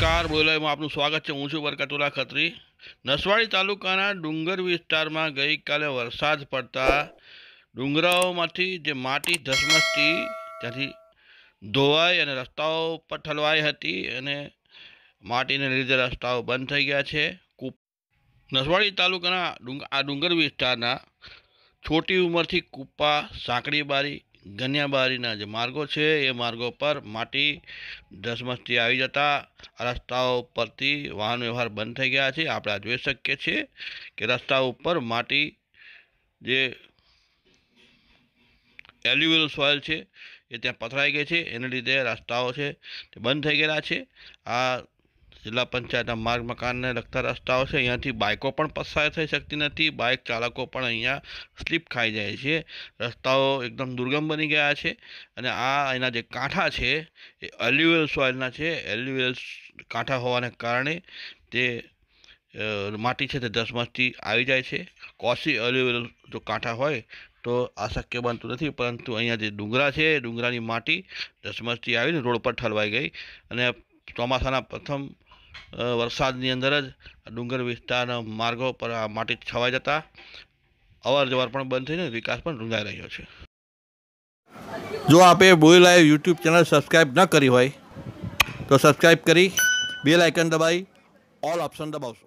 નમસ્કાર બોલાયમાં આપનું સ્વાગત છે હું છું બરકતુલા ખત્રી નસવાડી તાલુકાના ડુંગર વિસ્તારમાં ગઈકાલે વરસાદ પડતા ડુંગરાઓમાંથી જે માટી ધસમસતી ત્યાંથી ધોવાઈ અને રસ્તાઓ પર ઠલવાઈ હતી અને માટીને લીધે રસ્તાઓ બંધ થઈ ગયા છે કૂપ નસવાડી તાલુકાના આ ડુંગર વિસ્તારના છોટી ઉંમરથી કૂપા બારી ગન્યાબારીના જે માર્ગો છે એ માર્ગો પર માટી ધસમસતી આવી જતાં રસ્તાઓ પરથી વાહન વ્યવહાર બંધ થઈ ગયા છે આપણે જોઈ શકીએ છીએ કે રસ્તા ઉપર માટી જે એલ્યુવિયલ સોઇલ છે એ ત્યાં પથરાઈ ગઈ છે એને લીધે રસ્તાઓ છે તે બંધ થઈ ગયેલા છે આ જિલ્લા પંચાયતના માર્ગ મકાનને લગતા રસ્તાઓ છે અહીંયાથી બાઇકો પણ પસાર થઈ શકતી નથી બાઇક ચાલકો પણ અહીંયા સ્લીપ ખાઈ જાય છે રસ્તાઓ એકદમ દુર્ગમ બની ગયા છે અને આ એના જે કાંઠા છે એ એલ્યુએલ સોઇલના છે એલ્યુએલ કાંઠા હોવાને કારણે તે માટી છે તે ધસમસથી આવી જાય છે કોસી એલ્યુવેલ જો કાંઠા હોય તો આ શક્ય બનતું નથી પરંતુ અહીંયા જે ડુંગરા છે ડુંગરાની માટી ધસમસથી આવીને રોડ પર ઠલવાઈ ગઈ અને ચોમાસાના પ્રથમ વરસાદની અંદર જ ડુંગર વિસ્તારના માર્ગો પર આ માટી છવાઈ જતા અવાર જવાર પણ બંધ થઈને વિકાસ પણ રૂંધાઈ રહ્યો છે જો આપે બોઈ લાઈવ યુટ્યુબ ચેનલ સબસ્ક્રાઈબ ન કરી હોય તો સબસ્ક્રાઈબ કરી બે લાઇકન દબાવી ઓલ ઓપ્શન દબાવશો